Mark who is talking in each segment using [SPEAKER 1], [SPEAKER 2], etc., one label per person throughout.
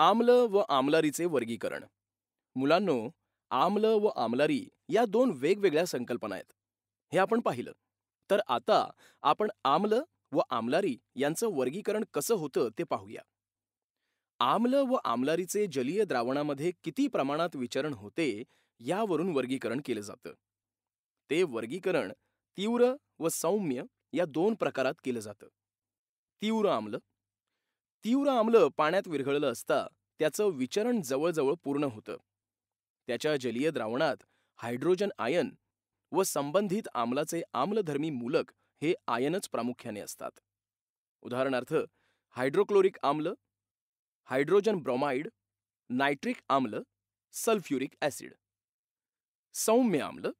[SPEAKER 1] आम्ल व आमलारीचे वर्गीकरण मुलांनो आम्ल व आमलारी या दोन वेगवेगळ्या संकल्पना आहेत हे आपण पाहिलं तर आता आपण आम्ल व आमलारी यांचं वर्गीकरण कसं होतं ते पाहूया आम्ल व आमलारीचे जलीय द्रावणामध्ये किती प्रमाणात विचरण होते यावरून वर्गीकरण केलं जातं ते वर्गीकरण तीव्र व सौम्य या दोन प्रकारात केलं जातं तीव्र आम्ल तीव्र आम्ल पाण्यात विरघळलं असता त्याचं विचरण जवळजवळ पूर्ण होतं त्याच्या जलीय द्रावणात हायड्रोजन आयन व संबंधित आम्लाचे आम्लधर्मी मूलक हे आयनच प्रामुख्याने असतात उदाहरणार्थ हायड्रोक्लोरिक आम्ल हायड्रोजन ब्रोमाइड नायट्रिक आम्ल सल्फ्युरिक ॲसिड सौम्य आम्ल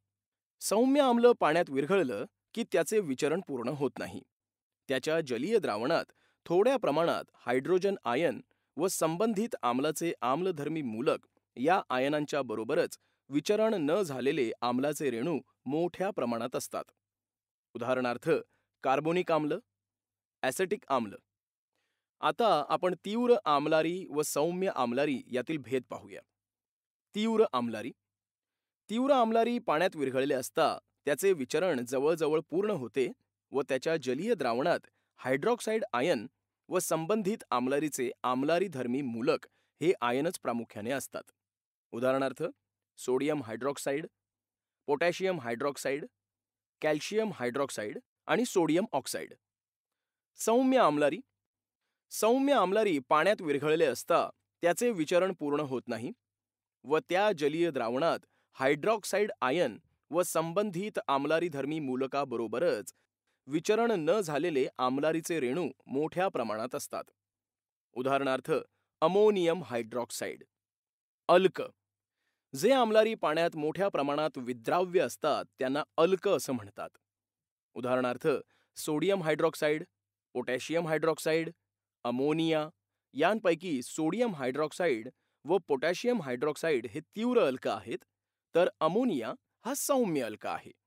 [SPEAKER 1] सौम्य आम्ल पाण्यात विरघळलं की त्याचे विचरण पूर्ण होत नाही त्याच्या जलीय द्रावणात थोड्या प्रमाणात हायड्रोजन आयन व संबंधित आम्लाचे आम्लधर्मी मूलक या आयनांच्या बरोबरच विचरण न झालेले आम्लाचे रेणू मोठ्या प्रमाणात असतात उदाहरणार्थ कार्बोनिक आम्ल ॲसेटिक आम्ल आता आपण तीव्र आमलारी व सौम्य आमलारी यातील भेद पाहूया तीव्र आमलारी तीव्र आमलारी पाण्यात विरघळले असता त्याचे विचरण जवळजवळ पूर्ण होते व त्याच्या जलीय द्रावणात हायड्रॉक्साईड आयन व संबंधित आमलारीचे धर्मी मूलक हे आयनच प्रामुख्याने असतात उदाहरणार्थ sodium hydroxide potassium hydroxide calcium hydroxide आणि सोडियम ऑक्साईड सौम्य आमलारी सौम्य आमलारी पाण्यात विरघळले असता त्याचे विचरण पूर्ण होत नाही व त्या जलीय द्रावणात हायड्रॉक्साईड आयन व संबंधित धर्मी मूलकाबरोबरच विचरण न झालेले आम्लारीचे रेणू मोठ्या प्रमाणात असतात उदाहरणार्थ अमोनियम हायड्रॉक्साईड अल्क जे आम्लारी पाण्यात मोठ्या प्रमाणात विद्राव्य असतात त्यांना अल्क असं म्हणतात उदाहरणार्थ sodium hydroxide potassium hydroxide ammonia यांपैकी सोडियम हायड्रॉक्साईड व पोटॅशियम हायड्रॉक्साईड हे तीव्र अल्क आहेत तर अमोनिया हा सौम्य अल्क आहे